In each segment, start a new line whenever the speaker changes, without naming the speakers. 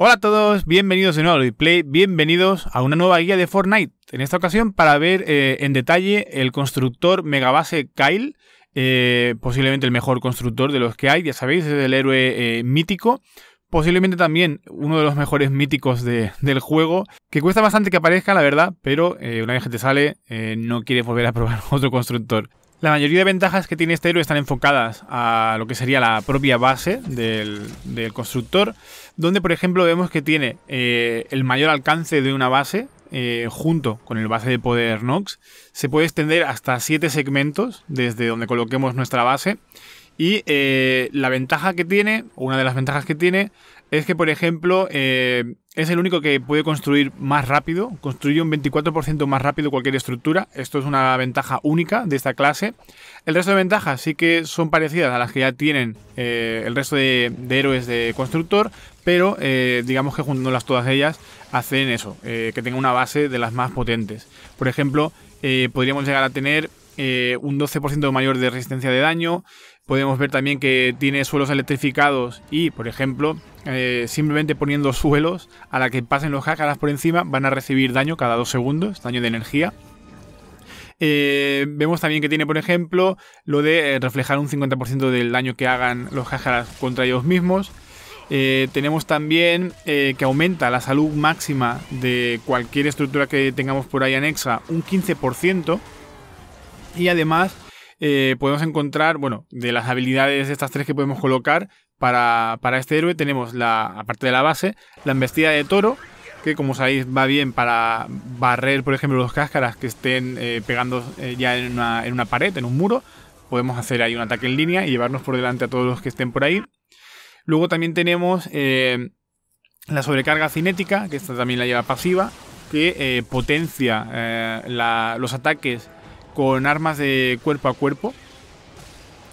Hola a todos, bienvenidos en y Play, bienvenidos a una nueva guía de Fortnite. En esta ocasión para ver eh, en detalle el constructor megabase Kyle, eh, posiblemente el mejor constructor de los que hay, ya sabéis, es el héroe eh, mítico, posiblemente también uno de los mejores míticos del juego, que cuesta bastante que aparezca, la verdad, pero una vez que te sale no quieres volver a probar otro constructor. La mayoría de ventajas que tiene este héroe están enfocadas a lo que sería la propia base del, constructor, donde por ejemplo vemos que tiene eh, el mayor alcance de una base eh, junto con el base de poder Nox. Se puede extender hasta 7 segmentos desde donde coloquemos nuestra base. Y eh, la ventaja que tiene, una de las ventajas que tiene, es que por ejemplo es el único que puede construir más rápido, construye un 24% más rápido cualquier estructura. Esto es una ventaja única de esta clase. El resto de ventajas sí que son parecidas a las que ya tienen eh, el resto de, héroes de constructor, pero eh, digamos que juntándolas todas ellas hacen eso, eh, que tenga una base de las más potentes. Por ejemplo, podríamos llegar a tener eh, un 12% mayor de resistencia de daño. Podemos ver también que tiene suelos electrificados y, por ejemplo, eh, simplemente poniendo suelos a la que pasen los jajaras por encima van a recibir daño cada dos segundos, daño de energía. Eh, vemos también que tiene, por ejemplo, lo de reflejar un 50% del daño que hagan los jajaras contra ellos mismos. tenemos también que aumenta la salud máxima de cualquier estructura que tengamos por ahí anexa un 15%. Y además eh, podemos encontrar, bueno, de las habilidades de estas tres que podemos colocar para, este héroe, tenemos la, aparte de la base, la embestida de toro, que como sabéis va bien para barrer, por ejemplo, los cáscaras que estén eh, pegando eh, ya en una, pared, en un muro. Podemos hacer ahí un ataque en línea y llevarnos por delante a todos los que estén por ahí. Luego también tenemos la sobrecarga cinética, que esta también la lleva pasiva, que potencia los ataques con armas de cuerpo a cuerpo.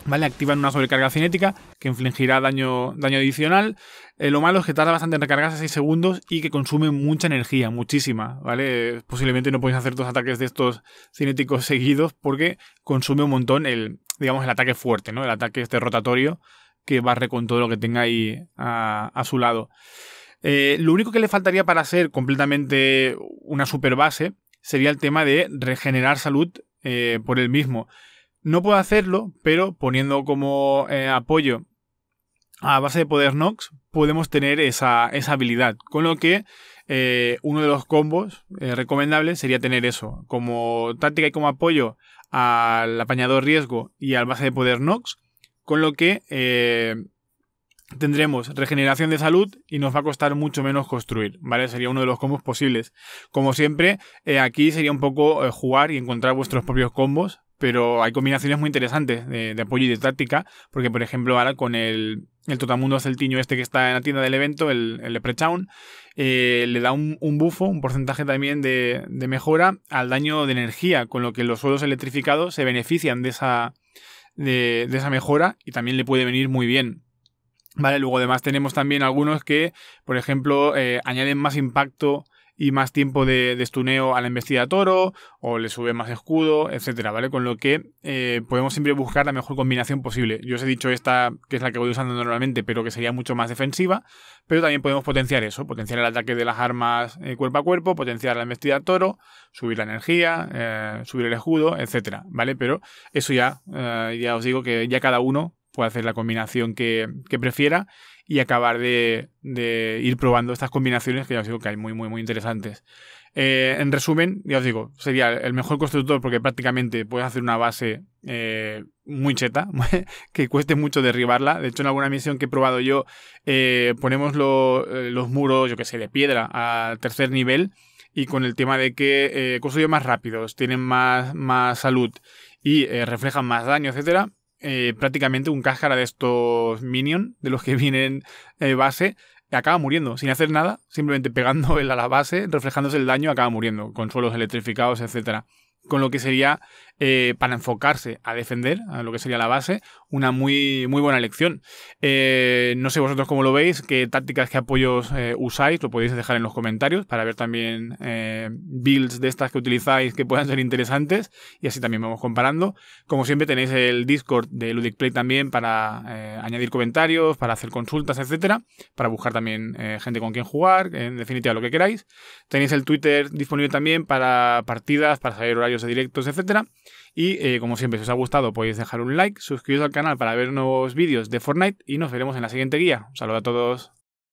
¿Vale? Activan una sobrecarga cinética que infligirá daño, daño adicional. Eh, lo malo es que tarda bastante en recargarse 6 segundos y que consume mucha energía, muchísima, ¿vale? Posiblemente no podéis hacer dos ataques de estos cinéticos seguidos porque consume un montón el, digamos, el ataque fuerte, ¿no? El ataque este rotatorio que barre con todo lo que tenga ahí a, su lado. Eh, lo único que le faltaría para ser completamente una super base sería el tema de regenerar salud eh, por el mismo. No puedo hacerlo, pero poniendo como eh, apoyo a base de poder Nox, podemos tener esa, habilidad. Con lo que eh, uno de los combos recomendables sería tener eso, como táctica y como apoyo al apañador riesgo y al base de poder Nox, con lo que tendremos regeneración de salud y nos va a costar mucho menos construir, ¿vale? Sería uno de los combos posibles. Como siempre, eh, aquí sería un poco eh, jugar y encontrar vuestros propios combos, pero hay combinaciones muy interesantes de, apoyo y de táctica, porque por ejemplo ahora con el, el Totamundo Celtiño este que está en la tienda del evento, el, el Leprechaun, eh, le da un, un, bufo, un porcentaje también de, mejora al daño de energía, con lo que los suelos electrificados se benefician de esa... de, esa mejora y también le puede venir muy bien. Vale, luego además tenemos también algunos que, por ejemplo, eh, añaden más impacto y más tiempo de, de, stuneo a la embestida toro, o le sube más escudo, etcétera, ¿vale? Con lo que eh, podemos siempre buscar la mejor combinación posible. Yo os he dicho esta, que es la que voy usando normalmente, pero que sería mucho más defensiva, pero también podemos potenciar eso, potenciar el ataque de las armas eh, cuerpo a cuerpo, potenciar la embestida toro, subir la energía, subir el escudo, etcétera, ¿vale? Pero eso ya, ya os digo que ya cada uno puede hacer la combinación que, prefiera y acabar de, ir probando estas combinaciones que ya os digo que hay muy, muy, muy interesantes. Eh, en resumen, ya os digo, sería el mejor constructor porque prácticamente puedes hacer una base eh, muy cheta, que cueste mucho derribarla. De hecho, en alguna misión que he probado yo, eh, ponemos los muros, yo que sé, de piedra al tercer nivel y con el tema de que construyen más rápidos, tienen más, más salud y reflejan más daño, etcétera, eh, prácticamente un cáscara de estos minion, de los que vienen eh, base, acaba muriendo sin hacer nada, simplemente pegando él a la base, reflejándose el daño, acaba muriendo, con suelos electrificados, etc. Con lo que sería eh, para enfocarse a defender, a lo que sería la base, una muy, muy buena elección. Eh, no sé vosotros cómo lo veis, qué tácticas, qué apoyos eh, usáis, lo podéis dejar en los comentarios para ver también builds de estas que utilizáis que puedan ser interesantes y así también vamos comparando. Como siempre tenéis el Discord de LudicPlay también para añadir comentarios, para hacer consultas, etcétera, para buscar también gente con quien jugar, en definitiva lo que queráis. Tenéis el Twitter disponible también para partidas, para saber horarios de directos, etcétera. Y eh, como siempre, si os ha gustado podéis dejar un like, suscribiros al canal para ver nuevos vídeos de Fortnite y nos veremos en la siguiente guía. Un saludo a todos.